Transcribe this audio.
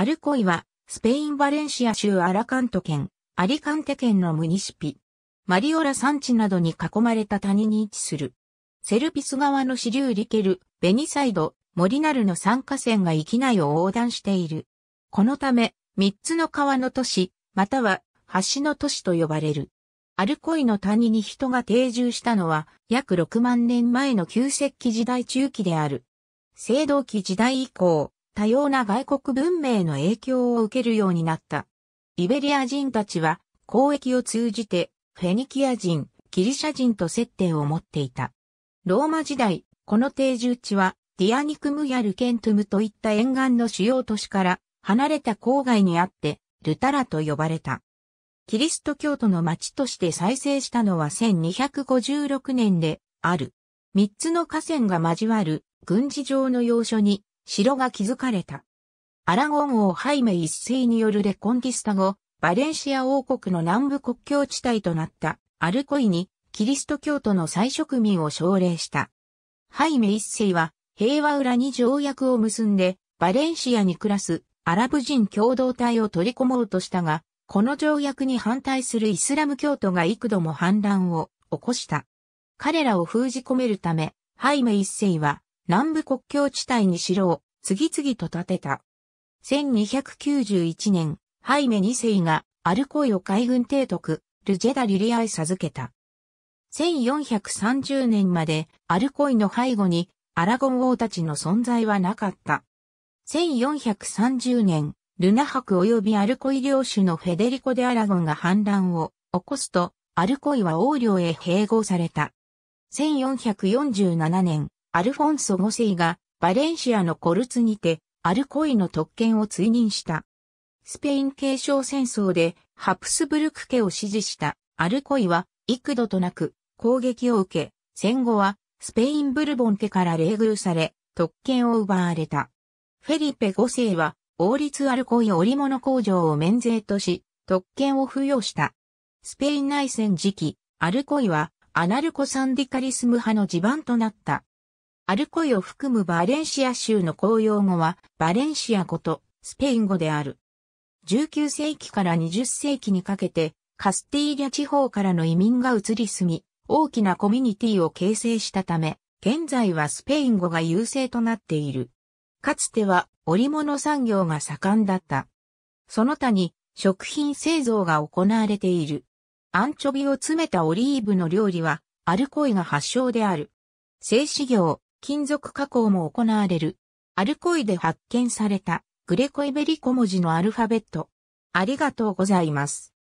アルコイは、スペイン・バレンシア州アラカント県、アリカンテ県のムニシピ。マリオラ山地などに囲まれた谷に位置する。セルピス川の支流リケル、ベニサイド、モリナルの3河川が域内を横断している。このため、3つの川の都市、または橋の都市と呼ばれる。アルコイの谷に人が定住したのは約6万年前の旧石器時代中期である。青銅器時代以降、多様な外国文明の影響を受けるようになった。イベリア人たちは交易を通じてフェニキア人、ギリシャ人と接点を持っていた。ローマ時代、この定住地はディアニクムやルケントムといった沿岸の主要都市から離れた郊外にあってルタラと呼ばれた。キリスト教徒の町として再生したのは1256年である。三つの河川が交わる軍事上の要所に城が築かれた。アラゴン王ハイメ一世によるレコンキスタ後、バレンシア王国の南部国境地帯となったアルコイにキリスト教徒の再植民を奨励した。ハイメ一世は平和裏に条約を結んでバレンシアに暮らすアラブ人共同体を取り込もうとしたが、この条約に反対するイスラム教徒が幾度も反乱を起こした。彼らを封じ込めるため、ハイメ一世は南部国境地帯に城を次々と建てた。1291年、ハイメ2世がアルコイを海軍提督、ルジェダ・リリアへ授けた。1430年までアルコイの背後にアラゴン王たちの存在はなかった。1430年、ルナ博及びアルコイ領主のフェデリコ・デ・アラゴンが反乱を起こすと、アルコイは王領へ併合された。1447年、アルフォンソ5世がバレンシアのコルツにてアルコイの特権を追認した。スペイン継承戦争でハプスブルク家を支持したアルコイは幾度となく攻撃を受け、戦後はスペインブルボン家から冷遇され、特権を奪われた。フェリペ5世は王立アルコイ織物工場を免税とし、特権を付与した。スペイン内戦時期、アルコイはアナルコサンディカリスム派の地盤となった。アルコイを含むバレンシア州の公用語は、バレンシア語とスペイン語である。19世紀から20世紀にかけて、カスティーリャ地方からの移民が移り住み、大きなコミュニティを形成したため、現在はスペイン語が優勢となっている。かつては織物産業が盛んだった。その他に食品製造が行われている。アンチョビを詰めたオリーブの料理はアルコイが発祥である。製紙業、金属加工も行われる。アルコイで発見されたグレコイベリコ文字のアルファベット。ありがとうございます。